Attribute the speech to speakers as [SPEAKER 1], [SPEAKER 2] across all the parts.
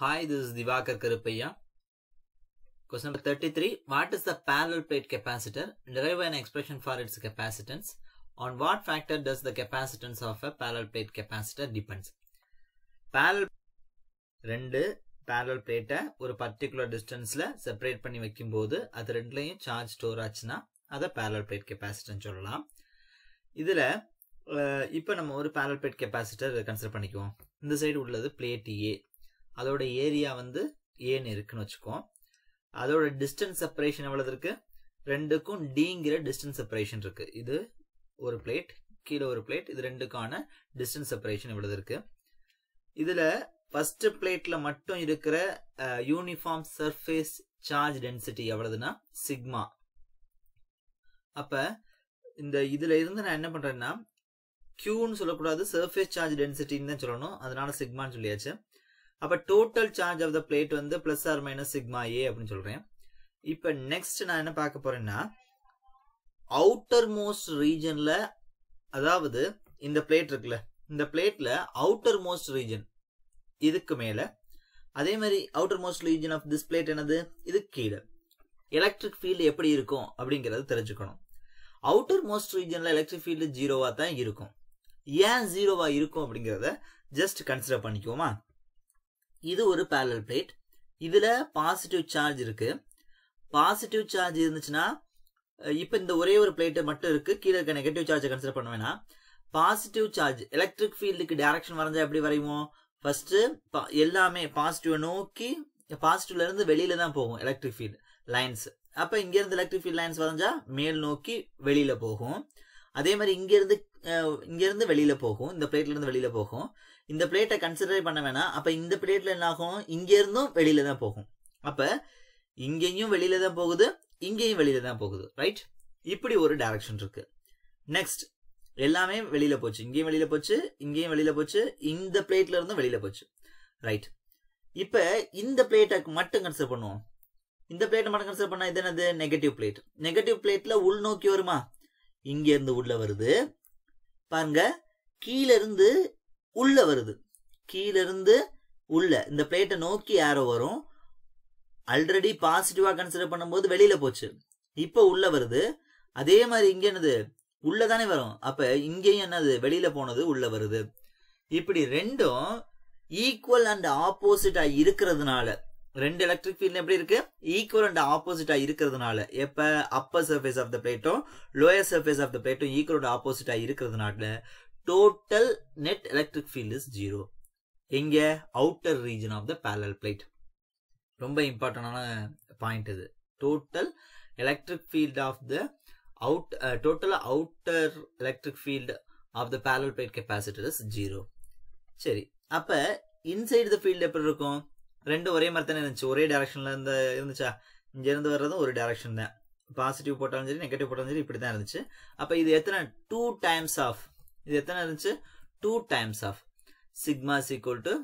[SPEAKER 1] Hi, this is Divakar Karupaya. Question number 33. What is the parallel plate capacitor? Derive an expression for its capacitance. On what factor does the capacitance of a parallel plate capacitor depends? Parallel ரெண்டு parallel பிளேட்டை ஒரு particular டிஸ்டன்ஸில் separate பண்ணி வைக்கும்போது அது ரெண்டுலேயும் charge store ஆச்சுன்னா அதை பேரல் பிளேட் கெப்பாசிட்டர்னு சொல்லலாம் இதில் இப்போ நம்ம ஒரு பேரல் பிளேட் கெப்பாசிட்டர் கன்சிடர் பண்ணிக்குவோம் இந்த சைடு உள்ளது பிளேட் ஏ அதோட ஏரியா வந்து ஏன்னு இருக்குன்னு வச்சுக்கோம் அதோட டிஸ்டன்ஸ் செப்பரேஷன் எவ்வளவு இருக்கு ரெண்டுக்கும் டிங்கிற டிஸ்டன்ஸ் செப்பரேஷன் இருக்கு இது ஒரு பிளேட் கீழே ஒரு பிளேட் இது ரெண்டுக்கான டிஸ்டன்ஸ் செப்பரேஷன் இவ்வளவு இருக்கு இதுல ஃபர்ஸ்ட் பிளேட்ல மட்டும் இருக்கிற யூனிஃபார்ம் சர்ஃபேஸ் சார்ஜ் டென்சிட்டி எவ்வளவுன்னா சிக்மா அப்ப இந்த இதுல இருந்து நான் என்ன பண்றேன்னா கியூன்னு சொல்லக்கூடாது சர்ஃபேஸ் சார்ஜ் டென்சிட்டின்னு தான் சொல்லணும் அதனால சிக்மான்னு சொல்லியாச்சு அப்போ total charge of the plate வந்து plus or minus sigma A அப்படின்னு சொல்கிறேன் இப்போ நெக்ஸ்ட் நான் என்ன பார்க்க போறேன்னா அவுட்டர் மோஸ்ட் ரீஜனில் அதாவது இந்த பிளேட் இருக்குல்ல இந்த பிளேட்ல அவுட்டர் மோஸ்ட் ரீஜன் இதுக்கு மேலே அதே மாதிரி outer most region of this plate என்னது இதுக்கு கீழே எலக்ட்ரிக் ஃபீல்டு எப்படி இருக்கும் அப்படிங்கிறது தெரிஞ்சுக்கணும் அவுட்டர் மோஸ்ட் ரீஜனில் எலக்ட்ரிக் ஃபீல்டு ஜீரோவாக தான் இருக்கும் ஏன் ஜீரோவாக இருக்கும் அப்படிங்கிறத ஜஸ்ட் கன்சிடர் பண்ணிக்குவோமா இது ஒரு பேரல் பிளேட் இதில் பாசிட்டிவ் சார்ஜ் இருக்குது பாசிட்டிவ் சார்ஜ் இருந்துச்சுன்னா இப்போ இந்த ஒரே ஒரு பிளேட்டு மட்டும் இருக்குது கீழே இருக்க நெகட்டிவ் சார்ஜை கன்சிடர் பண்ண வேணாம் பாசிட்டிவ் சார்ஜ் எலக்ட்ரிக் ஃபீல்டுக்கு டேரக்ஷன் வரைஞ்சா எப்படி வரைவோம் ஃபஸ்ட்டு எல்லாமே பாசிட்டிவை நோக்கி பாசிட்டிவ்லேருந்து வெளியில் தான் போகும் எலக்ட்ரிக் ஃபீல்டு லைன்ஸ் அப்போ இங்கேருந்து எலக்ட்ரிக் ஃபீல்ட் லைன்ஸ் வரைஞ்சா மேல் நோக்கி வெளியில் போகும் அதே மாதிரி இங்கேருந்து இங்கேருந்து வெளியில் போகும் இந்த பிளேட்லேருந்து வெளியில் போகும் இந்த பிளேட்டை கன்சிடரே பண்ண வேணாம் அப்போ இந்த பிளேட்டில் என்ன ஆகும் இங்கேருந்தும் வெளியில் தான் போகும் அப்போ இங்கேயும் வெளியில் தான் போகுது இங்கேயும் வெளியில் தான் போகுது ரைட் இப்படி ஒரு டைரக்ஷன் இருக்கு நெக்ஸ்ட் எல்லாமே வெளியில் போச்சு இங்கேயும் வெளியில் போச்சு இங்கேயும் வெளியில் போச்சு இந்த பிளேட்லேருந்தும் இருந்தும் போச்சு ரைட் இப்போ இந்த பிளேட்டை மட்டும் கன்சிடர் பண்ணுவோம் இந்த பிளேட்டை மட்டும் கன்சிடர் பண்ணால் இது என்னது நெகட்டிவ் பிளேட் நெகட்டிவ் பிளேட்டில் உள்நோக்கி வருமா இங்கேருந்து உள்ள வருது பாருங்க கீழேருந்து உள்ள வருது கீழேருந்து உள்ள இந்த பிளேட்டை நோக்கி யாரோ வரும் ஆல்ரெடி பாசிட்டிவாக கன்சிடர் பண்ணும்போது வெளியில் போச்சு இப்போ உள்ள வருது அதே மாதிரி இங்கே என்னது உள்ளே தானே வரும் அப்போ இங்கேயும் என்னது வெளியில் போனது உள்ளே வருது இப்படி ரெண்டும் ஈக்குவல் அண்ட் ஆப்போசிட்டாக இருக்கிறதுனால ரெண்டு எலக்ட்ரிக் ஃபீல்டு எப்படி இருக்கு ஈக்குவல் அண்ட் ஆப்போசிட்டா இருக்கிறதுனால எப்ப அப்பர் சர்ஃபேஸ் ஆஃப் த பிளேட்டும் லோயர் சர்ஃபேஸ் ஆஃப் த பிளேட்டும் ஈக்குவல் அண்ட் ஆப்போசிட்டா இருக்கிறதுனால total net electric field is zero எங்க outer region of the parallel plate ரொம்ப இம்பார்ட்டன்டான பாயிண்ட் இது total electric field of the out total outer electric field of the parallel plate capacity is zero சரி அப்போ inside the field எப்படி இருக்கும் ரெண்டும் ஒரே மாதிரி தானே இருந்துச்சு ஒரே டேரக்ஷனில் இருந்த இருந்துச்சா இங்கேருந்து வர்றதும் ஒரு டேரக்ஷன் தான் பாசிட்டிவ் போட்டாலும் சரி நெகட்டிவ் போட்டாலும் சரி இப்படி தான் இருந்துச்சு அப்போ இது எத்தனை டூ டைம்ஸ் ஆஃப் இது எத்தனை இருந்துச்சு two times of sigma is equal to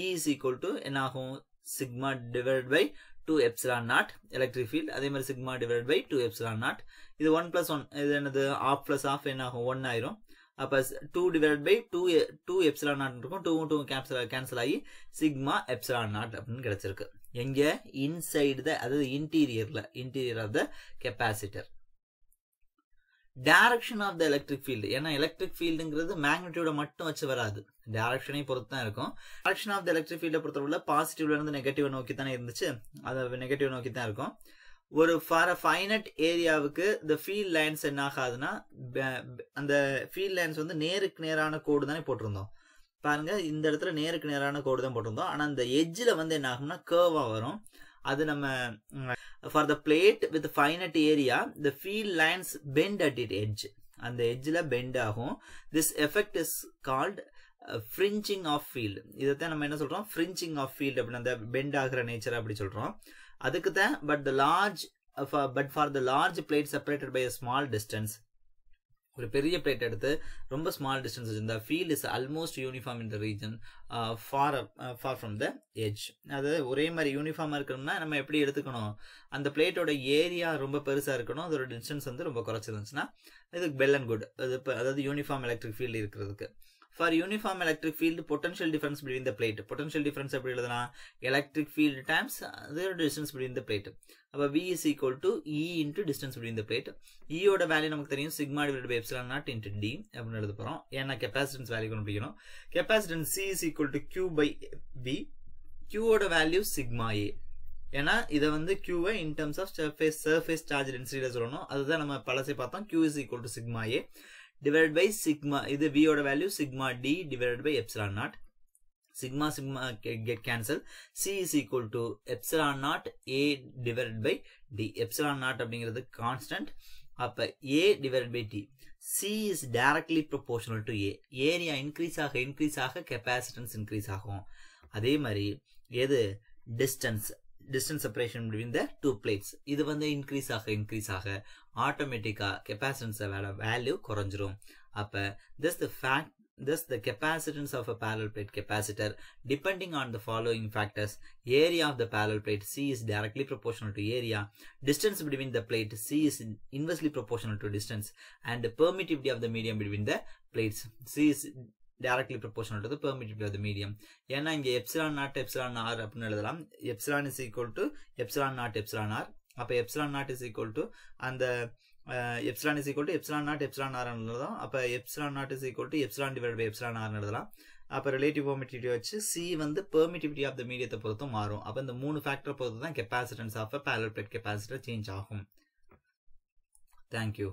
[SPEAKER 1] E is equal to என்ன ஆகும் sigma divide by two epsilon naught electric field அதே மாதிரி sigma divide by two epsilon naught இது ஒன் பிளஸ் ஒன் இது என்னது ஆஃப் பிளஸ் ஆஃப் என்ன ஆகும் one ஆயிரும் அப்போ two divide by two two epsilon naught இருக்கும் டூவும் டூ கேன்சல் கேன்சல் ஆகி சிக்மா எப்சிலான் நாட் அப்படின்னு கிடைச்சிருக்கு எங்கே இன்சைடு த அதாவது இன்டீரியரில் interior of the capacitor direction of the electric field ஏன்னா எலக்ட்ரிக் ஃபீல்டுங்கிறது மேக்னெட்டியோட மட்டும் வச்சு வராது டேரக்ஷனை பொறுத்து தான் இருக்கும் டேரக்ஷன் ஆஃப் த எலக்ட்ரிக் ஃபீல்டை பொறுத்தவரை பாசிட்டிவ்ல இருந்து நெகட்டிவ் நோக்கி தானே இருந்துச்சு அதை நெகட்டிவ் நோக்கி தான் இருக்கும் ஒரு ஃபார் அ ஃபைனட் ஏரியாவுக்கு இந்த ஃபீல்ட் லைன்ஸ் என்ன ஆகாதுன்னா அந்த ஃபீல்ட் லைன்ஸ் வந்து நேருக்கு நேரான கோடு தானே போட்டிருந்தோம் பாருங்க இந்த இடத்துல நேருக்கு நேரான கோடு தான் போட்டிருந்தோம் ஆனால் அந்த எஜ்ஜில் வந்து என்ன ஆகும்னா கேர்வாக வரும் அது நம்ம far the plate with finite area the field lines bend at it edge அந்த எஜ்ஜில் பெண்ட் ஆகும் this effect is called fringing of field இதைத்தான் நம்ம என்ன சொல்கிறோம் ஃப்ரிஞ்சிங் ஆஃப் ஃபீல்டு அப்படின்னு அந்த பெண்ட் ஆகிற நேச்சர் அப்படி சொல்கிறோம் அதுக்கு தான் but the large but for the large plate separated by a small distance ஒரு பெரிய பிளேட் எடுத்து ரொம்ப ஸ்மால் டிஸ்டன்ஸ் வச்சுருந்தா field is almost uniform in the region far far from the edge அதாவது ஒரே மாதிரி யூனிஃபார்மாக இருக்கணும்னா நம்ம எப்படி எடுத்துக்கணும் அந்த பிளேட்டோட ஏரியா ரொம்ப பெருசாக இருக்கணும் அதோட டிஸ்டன்ஸ் வந்து ரொம்ப குறைச்சிருந்துச்சுன்னா இதுக்கு பெல் அண்ட் குட் அது இப்போ அதாவது யூனிஃபார்ம் எலக்ட்ரிக் ஃபீல்டு இருக்கிறதுக்கு for uniform electric field potential difference between the plate potential difference எப்படி எழுதனா எலக்ட்ரிக் ஃபீல்டு டைம்ஸ் அது டிஸ்டன்ஸ் பிட்வீன் த பிளேட் அப்போ V is equal to E into distance between the plate இயோட value நமக்கு தெரியும் sigma divide by epsilon naught into D அப்படின்னு எழுத போகிறோம் ஏன்னா கெப்பாசிட்டன்ஸ் வேல்யூ கண்டுபிடிக்கணும் capacitance C is equal to Q by P கியூவோட வேல்யூ சிக்மா ஏ ஏன்னா இதை வந்து கியூவை in terms of surface surface charge டென்சிட்டியில் சொல்லணும் அதுதான் நம்ம பழசை பார்த்தோம் Q is equal to sigma A divided by sigma இது V ஓட value sigma D divided by epsilon naught sigma sigma get cancel c is equal to epsilon naught a divided by d epsilon naught அப்படிங்கிறது constant அப்ப a divided by t c is directly proportional to a area increase ஆக increase ஆக capacitance increase ஆகும் அதே மாதிரி எது distance distance separation between the two plates இது வந்து இன்க்ரீஸ் ஆக இன்க்ரீஸ் ஆக ஆட்டோமேட்டிக்காக கெப்பாசிட்டன்ஸோட வேல்யூ குறைஞ்சிரும் அப்போ this the fact Thus, the capacitance of a parallel plate capacitor, depending on the following factors, area of the parallel plate C is directly proportional to area, distance between the plate C is inversely proportional to distance, and the permittivity of the medium between the plates C is directly proportional to permittivity of the medium ஏன்னா இங்கே epsilon naught epsilon R அப்படின்னு எழுதலாம் epsilon is equal to epsilon naught epsilon R அப்போ epsilon naught is equal to அந்த epsilon is equal to epsilon naught epsilon R எழுதலாம் அப்போ epsilon naught is equal to epsilon divide by epsilon R எழுதலாம் அப்போ relative permittivity வச்சு C வந்து permittivity of the மீடியத்தை பொறுத்தும் மாறும் அப்போ இந்த மூணு ஃபேக்டர் பொறுத்து தான் capacitance of a parallel plate capacitor change ஆகும் தேங்க்யூ